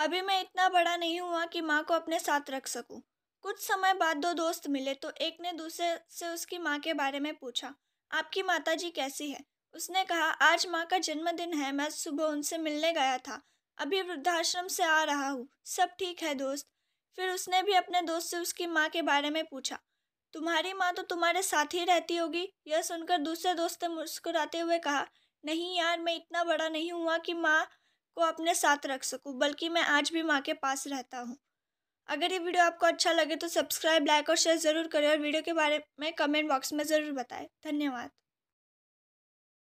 अभी मैं इतना बड़ा नहीं हुआ कि माँ को अपने साथ रख सकूँ कुछ समय बाद दो दोस्त मिले तो एक ने दूसरे से उसकी माँ के बारे में पूछा आपकी माता जी कैसी है उसने कहा आज माँ का जन्मदिन है मैं सुबह उनसे मिलने गया था अभी वृद्धाश्रम से आ रहा हूँ सब ठीक है दोस्त फिर उसने भी अपने दोस्त से उसकी माँ के बारे में पूछा तुम्हारी माँ तो तुम्हारे साथ ही रहती होगी यह सुनकर दूसरे दोस्त ने मुस्कुराते हुए कहा नहीं यार मैं इतना बड़ा नहीं हुआ कि माँ को अपने साथ रख सकूँ बल्कि मैं आज भी माँ के पास रहता हूँ अगर ये वीडियो आपको अच्छा लगे तो सब्सक्राइब लाइक और शेयर ज़रूर करें और वीडियो के बारे में कमेंट बॉक्स में ज़रूर बताएं धन्यवाद